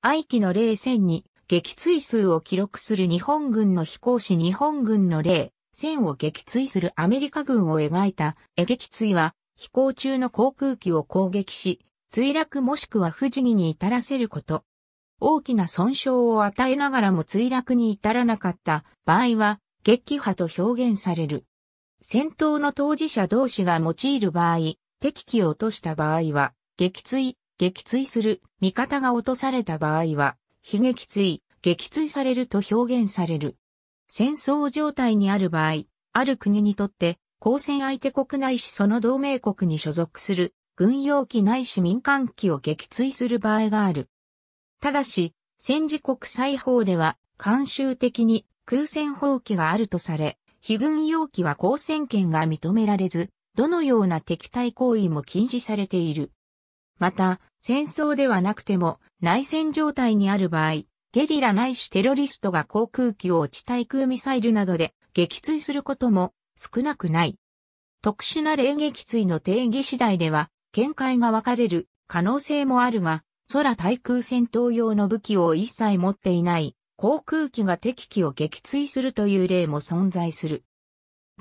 愛機の霊1000に撃墜数を記録する日本軍の飛行士日本軍の霊1000を撃墜するアメリカ軍を描いた絵撃墜は飛行中の航空機を攻撃し、墜落もしくは不死にに至らせること。大きな損傷を与えながらも墜落に至らなかった場合は撃破と表現される。戦闘の当事者同士が用いる場合、敵機を落とした場合は撃墜撃墜する、味方が落とされた場合は、非撃墜、撃墜されると表現される。戦争状態にある場合、ある国にとって、交戦相手国内しその同盟国に所属する、軍用機ないし民間機を撃墜する場合がある。ただし、戦時国際法では、慣習的に空戦放棄があるとされ、非軍用機は交戦権が認められず、どのような敵対行為も禁止されている。また、戦争ではなくても内戦状態にある場合、ゲリラないしテロリストが航空機を地対空ミサイルなどで撃墜することも少なくない。特殊な霊撃墜の定義次第では見解が分かれる可能性もあるが、空対空戦闘用の武器を一切持っていない航空機が敵機を撃墜するという例も存在する。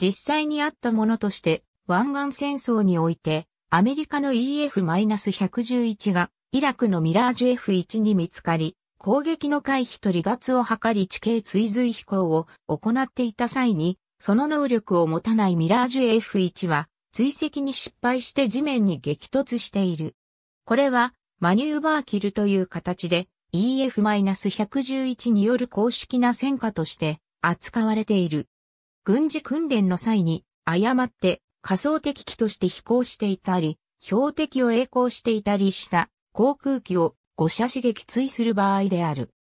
実際にあったものとして湾岸戦争においてアメリカの EF-111 がイラクのミラージュ F1 に見つかり、攻撃の回避と離脱を図り地形追随飛行を行っていた際に、その能力を持たないミラージュ F1 は追跡に失敗して地面に激突している。これはマニューバーキルという形で EF-111 による公式な戦果として扱われている。軍事訓練の際に誤って仮想敵機として飛行していたり、標的を栄光していたりした航空機を誤射し撃墜する場合である。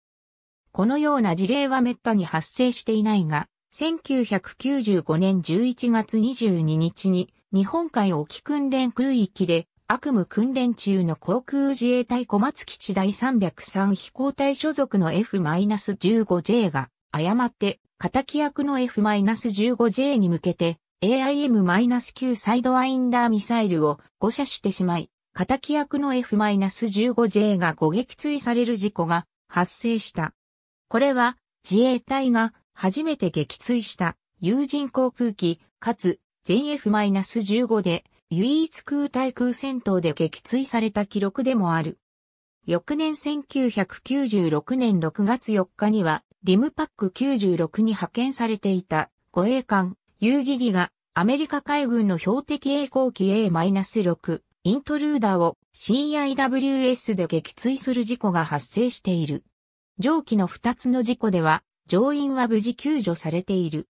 このような事例は滅多に発生していないが、1995年11月22日に日本海沖訓練空域で悪夢訓練中の航空自衛隊小松基地第303飛行隊所属の F-15J が誤って敵役の F-15J に向けて AIM-9 サイドワインダーミサイルを誤射してしまい、敵役の F-15J が誤撃墜される事故が発生した。これは自衛隊が初めて撃墜した有人航空機、かつ全 F-15 で唯一空対空戦闘で撃墜された記録でもある。翌年1996年6月4日にはリムパック96に派遣されていた護衛艦遊戯機がアメリカ海軍の標的栄光機 A-6 イントルーダーを CIWS で撃墜する事故が発生している。上記の2つの事故では乗員は無事救助されている。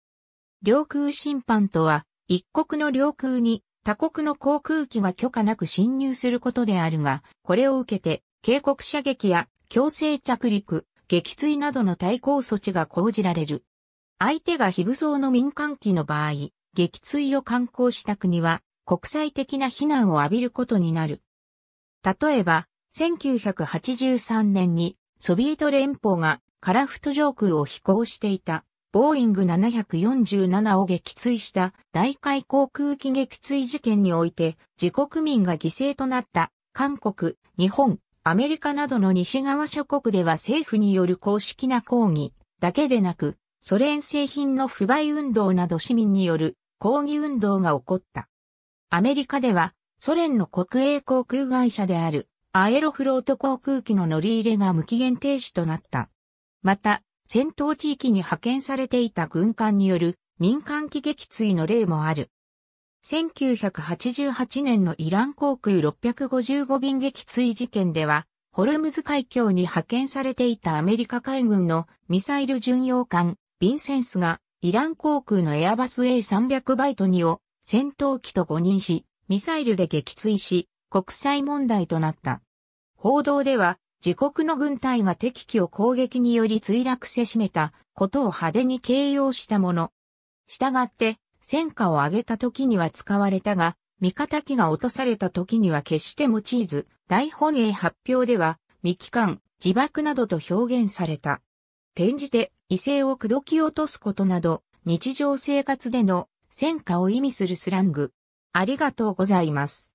領空侵犯とは一国の領空に他国の航空機が許可なく侵入することであるが、これを受けて警告射撃や強制着陸、撃墜などの対抗措置が講じられる。相手が非武装の民間機の場合、撃墜を観光した国は国際的な非難を浴びることになる。例えば、1983年にソビエト連邦がカラフト上空を飛行していたボーイング747を撃墜した大海航空機撃墜事件において自国民が犠牲となった韓国、日本、アメリカなどの西側諸国では政府による公式な抗議だけでなくソ連製品の不買運動など市民による抗議運動が起こった。アメリカでは、ソ連の国営航空会社であるアエロフロート航空機の乗り入れが無期限停止となった。また、戦闘地域に派遣されていた軍艦による民間機撃墜の例もある。1988年のイラン航空655便撃墜事件では、ホルムズ海峡に派遣されていたアメリカ海軍のミサイル巡洋艦ヴィンセンスがイラン航空のエアバス A300 バイト2を戦闘機と誤認し、ミサイルで撃墜し、国際問題となった。報道では、自国の軍隊が敵機を攻撃により墜落せしめたことを派手に形容したもの。したがって、戦果を上げた時には使われたが、味方機が落とされた時には決して用いず、大本営発表では、未帰還、自爆などと表現された。転じて、異性を口説き落とすことなど、日常生活での戦果を意味するスラング。ありがとうございます。